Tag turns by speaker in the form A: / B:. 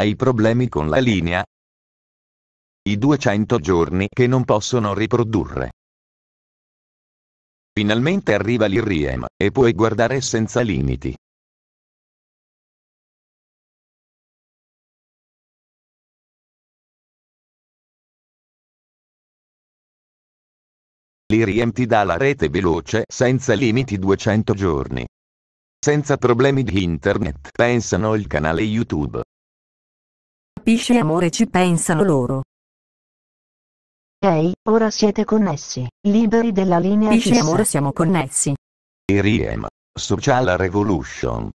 A: Hai problemi con la linea? I 200 giorni che non possono riprodurre. Finalmente arriva l'Iriem, e puoi guardare senza limiti.
B: L'Iriem ti dà la rete
C: veloce senza limiti 200 giorni. Senza problemi di internet pensano il canale YouTube
D: capisce amore ci pensano loro. Ehi, hey, ora siete connessi, liberi della linea Capisce fissa. amore
E: siamo connessi.
F: Iriem. Social Revolution.